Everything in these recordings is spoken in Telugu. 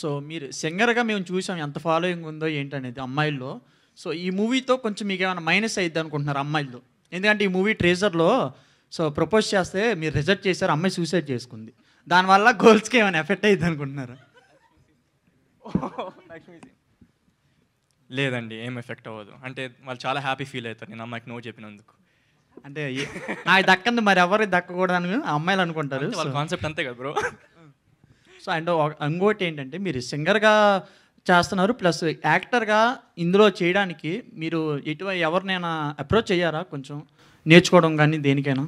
సో మీరు సింగర్గా మేము చూసాం ఎంత ఫాలోయింగ్ ఉందో ఏంటనేది అమ్మాయిల్లో సో ఈ మూవీతో కొంచెం మీకు ఏమైనా మైనస్ అయ్యిద్ది అనుకుంటున్నారు అమ్మాయిలు ఎందుకంటే ఈ మూవీ ట్రేజర్లో సో ప్రపోజ్ చేస్తే మీరు రిజెక్ట్ చేశారు అమ్మాయి సూసైడ్ చేసుకుంది దానివల్ల గోల్స్కి ఏమైనా ఎఫెక్ట్ అయ్యింది అనుకుంటున్నారు లేదండి ఏం ఎఫెక్ట్ అవ్వదు అంటే వాళ్ళు చాలా హ్యాపీ ఫీల్ అవుతారు నేను అమ్మాయికి నో చెప్పినందుకు అంటే నాకు దక్కంది మరి ఎవరికి దక్కకూడదని అమ్మాయిలు అనుకుంటారు వాళ్ళ కాన్సెప్ట్ అంతే కదా బ్రో సో అండ్ ఇంకోటి ఏంటంటే మీరు సింగర్గా చేస్తున్నారు ప్లస్ యాక్టర్గా ఇందులో చేయడానికి మీరు ఇటు ఎవరినైనా అప్రోచ్ అయ్యారా కొంచెం నేర్చుకోవడం కానీ దేనికైనా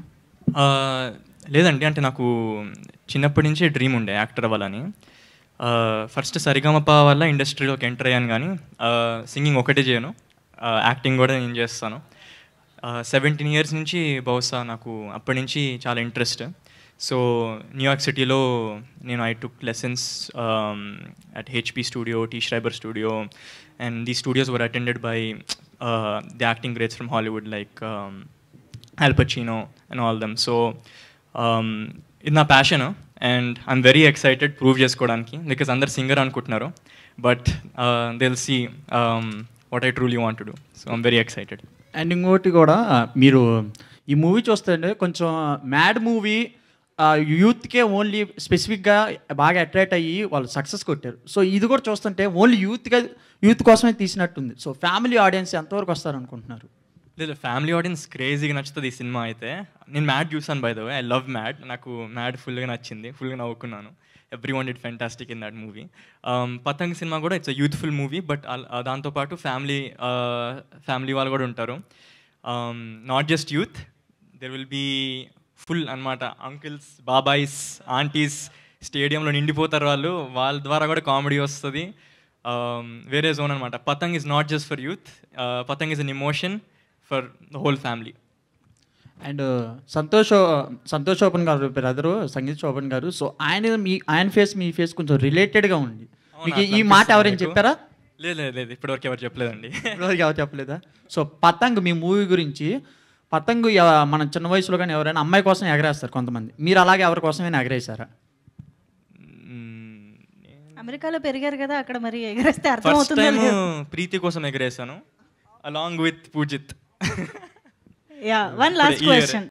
లేదండి అంటే నాకు చిన్నప్పటి నుంచే డ్రీమ్ ఉండే యాక్టర్ అవ్వాలని ఫస్ట్ సరిగమప వల్ల ఇండస్ట్రీలోకి ఎంటర్ అయ్యాను కానీ సింగింగ్ ఒకటే చేయను యాక్టింగ్ కూడా నేను చేస్తాను సెవెంటీన్ ఇయర్స్ నుంచి బహుశా నాకు అప్పటి నుంచి చాలా ఇంట్రెస్ట్ సో న్యూయార్క్ సిటీలో నేను I took lessons at HB studio T Schreiber studio and the studios were attended by the acting greats from Hollywood like Al Pacino and all them so ఇది నా passion and I'm very excited prove చేసుకోవడానికి బికాస్ అందరు సింగర్ అనుకుంటున్నారు but they'll see what I truly want to do so I'm very excited and ఇంకోటి కూడా మీరు ఈ మూవీ చూస్తే కొంచెం మ్యాడ్ మూవీ యూత్కే ఓన్లీ స్పెసిఫిక్గా బాగా అట్రాక్ట్ అయ్యి వాళ్ళు సక్సెస్ కొట్టారు సో ఇది కూడా చూస్తుంటే ఓన్లీ యూత్గా యూత్ కోసమే తీసినట్టుంది సో ఫ్యామిలీ ఆడియన్స్ ఎంతవరకు వస్తారు అనుకుంటున్నారు లేదు ఫ్యామిలీ ఆడియన్స్ క్రేజీగా నచ్చుతుంది ఈ సినిమా అయితే నేను మ్యాడ్ చూసాను by the I love Mad నాకు మ్యాడ్ ఫుల్గా నచ్చింది ఫుల్గా నవ్వుకున్నాను everyone it fantastic in that movie Patang సినిమా కూడా ఇట్స్ యూత్ఫుల్ మూవీ బట్ దాంతోపాటు ఫ్యామిలీ ఫ్యామిలీ వాళ్ళు కూడా ఉంటారు not just youth there will be full అనమాట అంకిల్స్ బాబాయిస్ ఆంటీస్ స్టేడియంలో నిండిపోతారు వాళ్ళు వాళ్ళ ద్వారా కూడా కామెడీ వస్తుంది um, వేరే జోన్ అనమాట Patang is not just for youth Patang is an emotion for the whole family and Santosh Santosh ఓపెన్ గారు బ్రదరు సంగీత్ చోపన్ గారు సో ఆయన మీ ఆయన ఫేస్ మీ ఫేస్ కొంచెం రిలేటెడ్గా ఉంది మీకు ఈ మాట ఎవరైనా చెప్పారా లేదు లేదు లేదు ఇప్పటివరకు ఎవరు చెప్పలేదండి ఇప్పటివరకు ఎవరు చెప్పలేదా సో పతంగ్ మీ మూవీ గురించి పతంగు మన చిన్న వయసులో కానీ ఎవరైనా అమ్మాయి కోసం ఎగరేస్తారు కొంతమంది మీరు అలాగే ఎవరి కోసమైనా ఎగరేశారా అమెరికాలో పెరిగారు కదా అక్కడ మరి ఎగరేస్తే ఫస్ట్ టైం ప్రీతి కోసం ఎగరేసాను along with Poojith yeah one last question